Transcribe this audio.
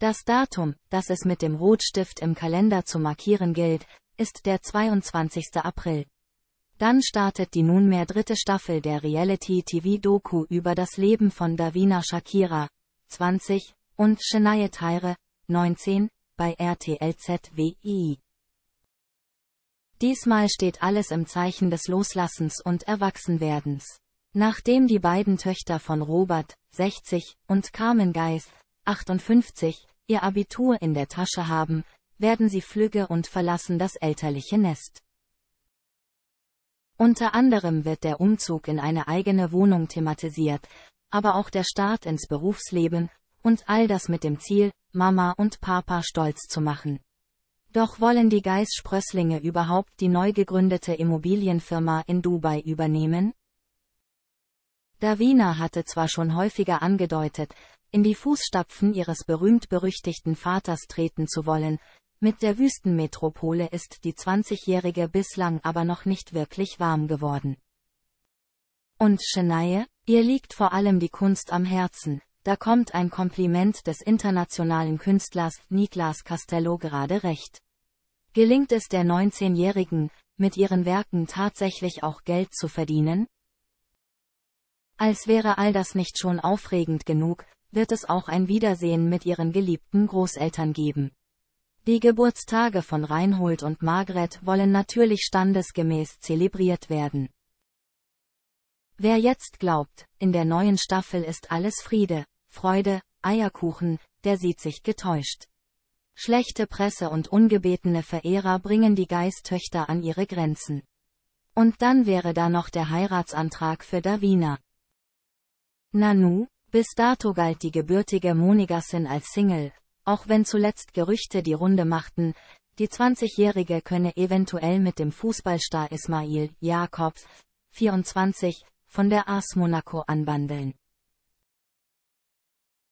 Das Datum, das es mit dem Rotstift im Kalender zu markieren gilt, ist der 22. April. Dann startet die nunmehr dritte Staffel der Reality-TV-Doku über das Leben von Davina Shakira, 20, und Shania Tyre, 19, bei RTL ZWI. Diesmal steht alles im Zeichen des Loslassens und Erwachsenwerdens. Nachdem die beiden Töchter von Robert, 60, und Carmen Geis, 58, ihr Abitur in der Tasche haben, werden sie flügge und verlassen das elterliche Nest. Unter anderem wird der Umzug in eine eigene Wohnung thematisiert, aber auch der Start ins Berufsleben, und all das mit dem Ziel, Mama und Papa stolz zu machen. Doch wollen die geiss Sprösslinge überhaupt die neu gegründete Immobilienfirma in Dubai übernehmen? Davina hatte zwar schon häufiger angedeutet, in die Fußstapfen ihres berühmt-berüchtigten Vaters treten zu wollen, mit der Wüstenmetropole ist die 20-Jährige bislang aber noch nicht wirklich warm geworden. Und Shania, ihr liegt vor allem die Kunst am Herzen, da kommt ein Kompliment des internationalen Künstlers Niklas Castello gerade recht. Gelingt es der 19-Jährigen, mit ihren Werken tatsächlich auch Geld zu verdienen? Als wäre all das nicht schon aufregend genug, wird es auch ein Wiedersehen mit ihren geliebten Großeltern geben. Die Geburtstage von Reinhold und Margret wollen natürlich standesgemäß zelebriert werden. Wer jetzt glaubt, in der neuen Staffel ist alles Friede, Freude, Eierkuchen, der sieht sich getäuscht. Schlechte Presse und ungebetene Verehrer bringen die Geisttöchter an ihre Grenzen. Und dann wäre da noch der Heiratsantrag für Davina. Nanu, bis dato galt die gebürtige Monegassin als Single, auch wenn zuletzt Gerüchte die Runde machten, die 20-Jährige könne eventuell mit dem Fußballstar Ismail Jakobs, 24, von der Ars Monaco anwandeln.